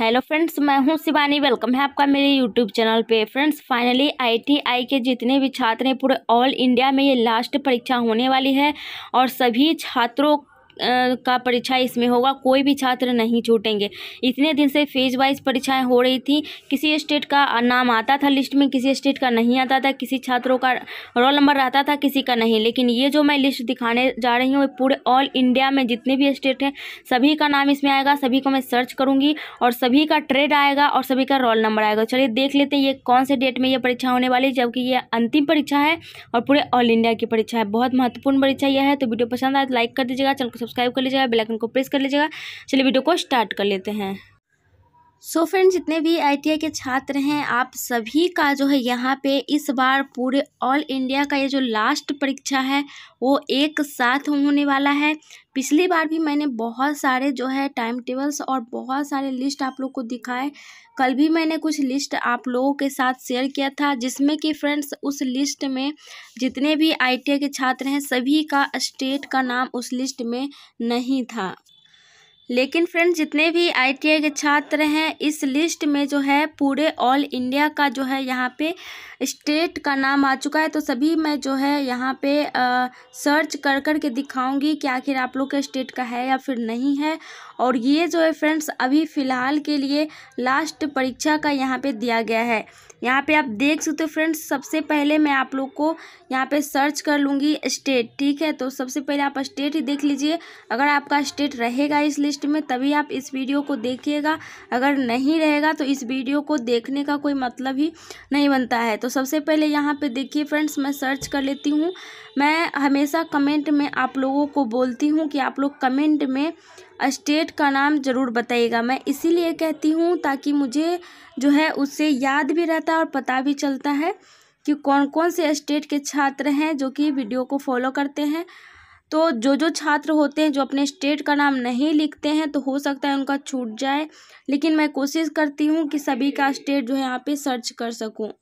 hello friends मैं हूं Shivani welcome है आपका मेरे यूट्यूब चैनल पे फ्रेंड्स फाइनली आईटीआई के जितने भी छात्र हैं पूरे ऑल इंडिया में ये लास्ट परीक्षा होने वाली है और सभी छात्रों का परीक्षा इसमें होगा कोई भी छात्र नहीं छूटेंगे इतने दिन से फेज वाइज परीक्षाएं हो रही थी किसी स्टेट का नाम आता था लिस्ट में किसी स्टेट का नहीं आता था किसी छात्रों का रोल नंबर रहता था किसी का नहीं लेकिन ये जो मैं लिस्ट दिखाने जा रही हूँ पूरे ऑल इंडिया में जितने भी स्टेट हैं सभी का नाम इसमें आएगा सभी को मैं सर्च करूँगी और सभी का ट्रेड आएगा और सभी का रोल नंबर आएगा चलिए देख लेते हैं ये कौन से डेट में ये परीक्षा होने वाली है जबकि ये अंतिम परीक्षा है और पूरे ऑल इंडिया की परीक्षा है बहुत महत्वपूर्ण परीक्षा यह है तो वीडियो पसंद आए तो लाइक कर दीजिएगा चल को सब्सक्राइब कर लीजिएगा बेलाइकन को प्रेस कर लीजिएगा चलिए वीडियो को स्टार्ट कर लेते हैं सो so फ्रेंड्स जितने भी आईटीआई के छात्र हैं आप सभी का जो है यहाँ पे इस बार पूरे ऑल इंडिया का ये जो लास्ट परीक्षा है वो एक साथ होने वाला है पिछली बार भी मैंने बहुत सारे जो है टाइम टेबल्स और बहुत सारे लिस्ट आप लोग को दिखाए कल भी मैंने कुछ लिस्ट आप लोगों के साथ शेयर किया था जिसमें कि फ्रेंड्स उस लिस्ट में जितने भी आई के छात्र हैं सभी का स्टेट का नाम उस लिस्ट में नहीं था लेकिन फ्रेंड्स जितने भी आईटीआई के छात्र हैं इस लिस्ट में जो है पूरे ऑल इंडिया का जो है यहाँ पे स्टेट का नाम आ चुका है तो सभी मैं जो है यहाँ पे आ, सर्च कर कर के दिखाऊंगी कि आखिर आप लोग के स्टेट का है या फिर नहीं है और ये जो है फ्रेंड्स अभी फ़िलहाल के लिए लास्ट परीक्षा का यहाँ पे दिया गया है यहाँ पे आप देख सकते हो फ्रेंड्स सबसे पहले मैं आप लोग को यहाँ पे सर्च कर लूँगी स्टेट ठीक है तो सबसे पहले आप स्टेट ही देख लीजिए अगर आपका स्टेट रहेगा इस लिस्ट में तभी आप इस वीडियो को देखिएगा अगर नहीं रहेगा तो इस वीडियो को देखने का कोई मतलब ही नहीं बनता है तो सबसे पहले यहाँ पर देखिए फ्रेंड्स मैं सर्च कर लेती हूँ मैं हमेशा कमेंट में आप लोगों को बोलती हूँ कि आप लोग कमेंट में स्टेट का नाम ज़रूर बताइएगा मैं इसीलिए कहती हूँ ताकि मुझे जो है उससे याद भी रहता है और पता भी चलता है कि कौन कौन से स्टेट के छात्र हैं जो कि वीडियो को फॉलो करते हैं तो जो जो छात्र होते हैं जो अपने स्टेट का नाम नहीं लिखते हैं तो हो सकता है उनका छूट जाए लेकिन मैं कोशिश करती हूँ कि सभी का स्टेट जो है यहाँ पे सर्च कर सकूँ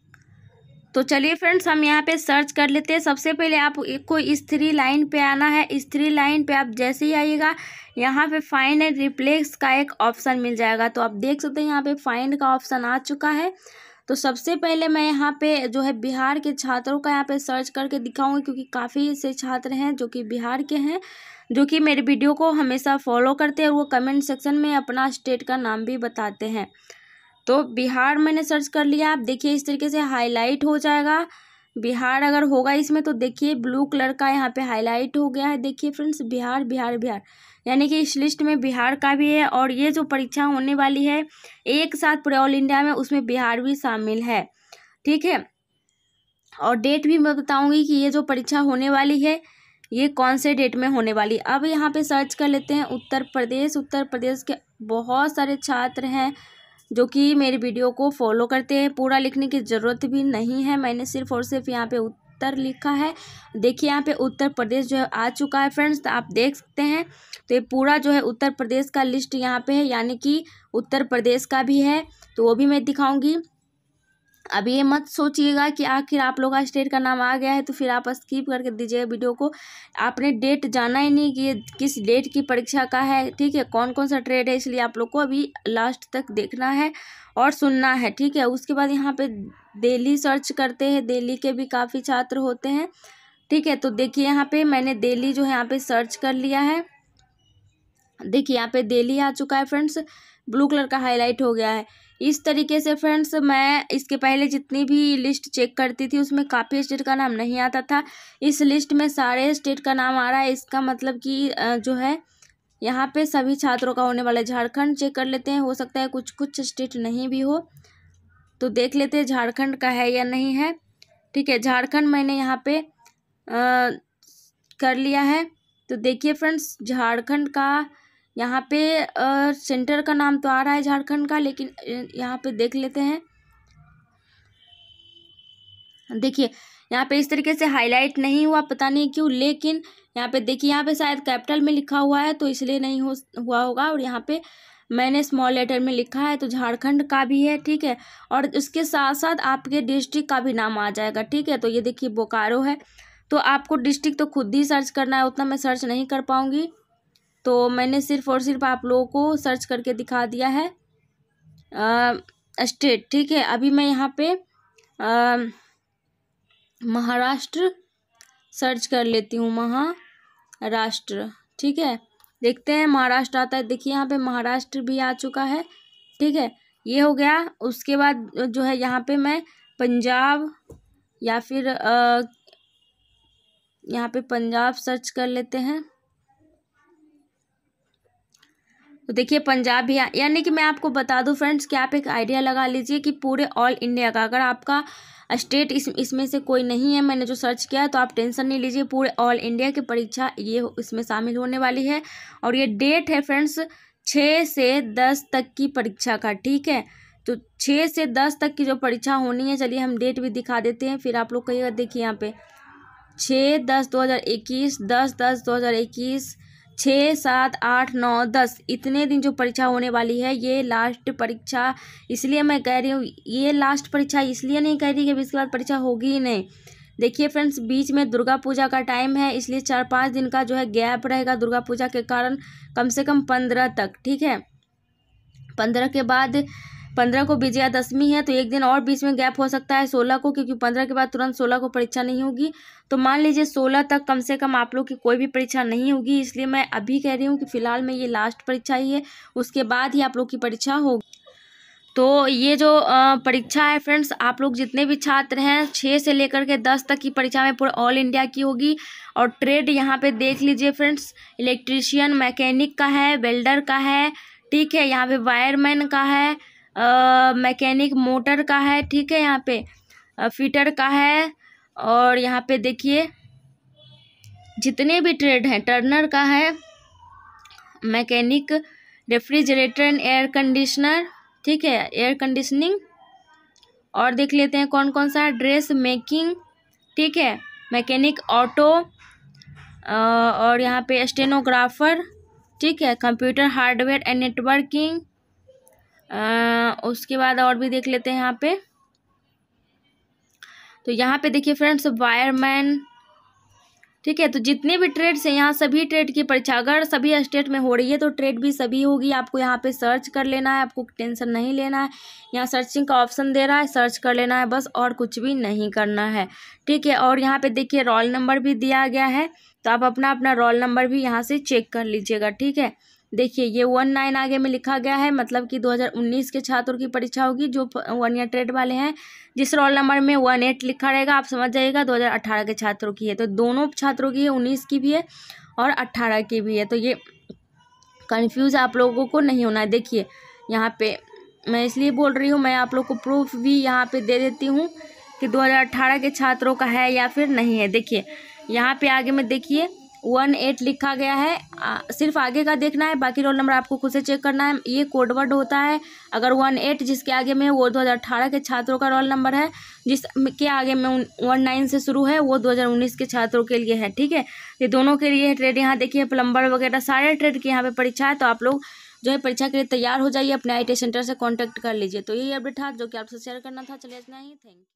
तो चलिए फ्रेंड्स हम यहाँ पे सर्च कर लेते हैं सबसे पहले आपको इस थ्री लाइन पे आना है इस थ्री लाइन पे आप जैसे ही आइएगा यहाँ पे फाइंड एंड रिप्लेस का एक ऑप्शन मिल जाएगा तो आप देख सकते हैं यहाँ पे फाइंड का ऑप्शन आ चुका है तो सबसे पहले मैं यहाँ पे जो है बिहार के छात्रों का यहाँ पे सर्च करके दिखाऊंगी क्योंकि काफ़ी से छात्र हैं जो कि बिहार के हैं जो कि मेरे वीडियो को हमेशा फॉलो करते हैं और वो कमेंट सेक्शन में अपना स्टेट का नाम भी बताते हैं तो बिहार मैंने सर्च कर लिया आप देखिए इस तरीके से हाईलाइट हो जाएगा बिहार अगर होगा इसमें तो देखिए ब्लू कलर का यहाँ पे हाईलाइट हो गया है देखिए फ्रेंड्स बिहार बिहार बिहार यानी कि इस लिस्ट में बिहार का भी है और ये जो परीक्षा होने वाली है एक साथ पूरे ऑल इंडिया में उसमें बिहार भी शामिल है ठीक है और डेट भी मैं बताऊँगी कि ये जो परीक्षा होने वाली है ये कौन से डेट में होने वाली अब यहाँ पे सर्च कर लेते हैं उत्तर प्रदेश उत्तर प्रदेश के बहुत सारे छात्र हैं जो कि मेरी वीडियो को फॉलो करते हैं पूरा लिखने की ज़रूरत भी नहीं है मैंने सिर्फ और सिर्फ यहाँ पे उत्तर लिखा है देखिए यहाँ पे उत्तर प्रदेश जो है आ चुका है फ्रेंड्स तो आप देख सकते हैं तो ये पूरा जो है उत्तर प्रदेश का लिस्ट यहाँ पे है यानी कि उत्तर प्रदेश का भी है तो वो भी मैं दिखाऊंगी अब ये मत सोचिएगा कि आखिर आप लोग का स्टेट का नाम आ गया है तो फिर आप स्किप करके दीजिएगा वीडियो को आपने डेट जाना ही नहीं कि ये किस डेट की परीक्षा का है ठीक है कौन कौन सा ट्रेड है इसलिए आप लोग को अभी लास्ट तक देखना है और सुनना है ठीक है उसके बाद यहाँ पे दिल्ली सर्च करते हैं दिल्ली के भी काफ़ी छात्र होते हैं ठीक है तो देखिए यहाँ पर मैंने दिल्ली जो है यहाँ पर सर्च कर लिया है देखिए यहाँ पर दिल्ली आ चुका है फ्रेंड्स ब्लू कलर का हाईलाइट हो गया है इस तरीके से फ्रेंड्स मैं इसके पहले जितनी भी लिस्ट चेक करती थी उसमें काफ़ी स्टेट का नाम नहीं आता था इस लिस्ट में सारे स्टेट का नाम आ रहा है इसका मतलब कि जो है यहाँ पे सभी छात्रों का होने वाला झारखंड चेक कर लेते हैं हो सकता है कुछ कुछ स्टेट नहीं भी हो तो देख लेते हैं झारखंड का है या नहीं है ठीक है झारखंड मैंने यहाँ पे आ, कर लिया है तो देखिए फ्रेंड्स झारखंड का यहाँ पे सेंटर का नाम तो आ रहा है झारखंड का लेकिन यहाँ पे देख लेते हैं देखिए यहाँ पे इस तरीके से हाईलाइट नहीं हुआ पता नहीं क्यों लेकिन यहाँ पे देखिए यहाँ पे शायद कैपिटल में लिखा हुआ है तो इसलिए नहीं हो हुआ होगा और यहाँ पे मैंने स्मॉल लेटर में लिखा है तो झारखंड का भी है ठीक है और उसके साथ साथ आपके डिस्ट्रिक्ट का भी नाम आ जाएगा ठीक है तो ये देखिए बोकारो है तो आपको डिस्ट्रिक्ट तो खुद ही सर्च करना है उतना मैं सर्च नहीं कर पाऊँगी तो मैंने सिर्फ़ और सिर्फ आप लोगों को सर्च करके दिखा दिया है स्टेट ठीक है अभी मैं यहाँ पे महाराष्ट्र सर्च कर लेती हूँ महाराष्ट्र ठीक है देखते हैं महाराष्ट्र आता है देखिए यहाँ पे महाराष्ट्र भी आ चुका है ठीक है ये हो गया उसके बाद जो है यहाँ पे मैं पंजाब या फिर आ, यहाँ पे पंजाब सर्च कर लेते हैं तो देखिए पंजाब या, यानी कि मैं आपको बता दूं फ्रेंड्स कि आप एक आइडिया लगा लीजिए कि पूरे ऑल इंडिया का अगर आपका स्टेट इस इसमें से कोई नहीं है मैंने जो सर्च किया है तो आप टेंशन नहीं लीजिए पूरे ऑल इंडिया की परीक्षा ये इसमें शामिल होने वाली है और ये डेट है फ्रेंड्स छः से दस तक की परीक्षा का ठीक है तो छः से दस तक की जो परीक्षा होनी है चलिए हम डेट भी दिखा देते हैं फिर आप लोग कहिएगा देखिए यहाँ पे छः दस दो हज़ार इक्कीस दस दस दो हज़ार इक्कीस छः सात आठ नौ दस इतने दिन जो परीक्षा होने वाली है ये लास्ट परीक्षा इसलिए मैं कह रही हूँ ये लास्ट परीक्षा इसलिए नहीं कह रही कि इसके बाद परीक्षा होगी ही नहीं देखिए फ्रेंड्स बीच में दुर्गा पूजा का टाइम है इसलिए चार पाँच दिन का जो है गैप रहेगा दुर्गा पूजा के कारण कम से कम पंद्रह तक ठीक है पंद्रह के बाद पंद्रह को विजया दशमी है तो एक दिन और बीच में गैप हो सकता है सोलह को क्योंकि पंद्रह के बाद तुरंत सोलह को परीक्षा नहीं होगी तो मान लीजिए सोलह तक कम से कम आप लोग की कोई भी परीक्षा नहीं होगी इसलिए मैं अभी कह रही हूँ कि फ़िलहाल में ये लास्ट परीक्षा ही है उसके बाद ही आप लोग की परीक्षा होगी तो ये जो परीक्षा है फ्रेंड्स आप लोग जितने भी छात्र हैं छः से लेकर के दस तक की परीक्षा में पूरा ऑल इंडिया की होगी और ट्रेड यहाँ पे देख लीजिए फ्रेंड्स इलेक्ट्रीशियन मैकेनिक का है वेल्डर का है ठीक है यहाँ पे वायरमैन का है मैकेनिक मोटर का है ठीक है यहाँ पे फिटर का है और यहाँ पे देखिए जितने भी ट्रेड हैं टर्नर का है mechanic refrigerator and air conditioner ठीक है एयर कंडीशनिंग और देख लेते हैं कौन कौन सा ड्रेस मेकिंग ठीक है मैकेनिक ऑटो और यहाँ पे स्टेनोग्राफर ठीक है कंप्यूटर हार्डवेयर एंड नेटवर्किंग उसके बाद और भी देख लेते हैं यहाँ पे तो यहाँ पे देखिए फ्रेंड्स वायरमैन ठीक है तो जितने भी ट्रेड्स हैं यहाँ सभी ट्रेड की परीक्षा अगर सभी स्टेट में हो रही है तो ट्रेड भी सभी होगी आपको यहाँ पे सर्च कर लेना है आपको टेंशन नहीं लेना है यहाँ सर्चिंग का ऑप्शन दे रहा है सर्च कर लेना है बस और कुछ भी नहीं करना है ठीक है और यहाँ पे देखिए रोल नंबर भी दिया गया है तो आप अपना अपना रोल नंबर भी यहाँ से चेक कर लीजिएगा ठीक है देखिए ये वन नाइन आगे में लिखा गया है मतलब कि 2019 के छात्रों की परीक्षा होगी जो वन ईयर ट्रेड वाले हैं जिस रोल नंबर में वन एट लिखा रहेगा आप समझ जाइएगा 2018 के छात्रों की है तो दोनों छात्रों की है उन्नीस की भी है और अट्ठारह की भी है तो ये कन्फ्यूज़ आप लोगों को नहीं होना है देखिए यहाँ पे मैं इसलिए बोल रही हूँ मैं आप लोग को प्रूफ भी यहाँ पे दे देती हूँ कि 2018 के छात्रों का है या फिर नहीं है देखिए यहाँ पे आगे में देखिए वन एट लिखा गया है आ, सिर्फ आगे का देखना है बाकी रोल नंबर आपको खुद से चेक करना है ये कोडवर्ड होता है अगर वन एट जिसके आगे में वो दो हज़ार अठारह के छात्रों का रोल नंबर है जिसके आगे में वन नाइन से शुरू है वो दो हज़ार उन्नीस के छात्रों के लिए है ठीक है ये दोनों के लिए ट्रेड यहाँ देखिए प्लम्बर वगैरह सारे ट्रेड की यहाँ पर परीक्षा है तो आप लोग जो है परीक्षा के लिए तैयार हो जाइए अपने आई सेंटर से कॉन्टैक्ट कर लीजिए तो यही अपडेट था जो कि आपसे शेयर करना था चलिए इतना ही थैंक यू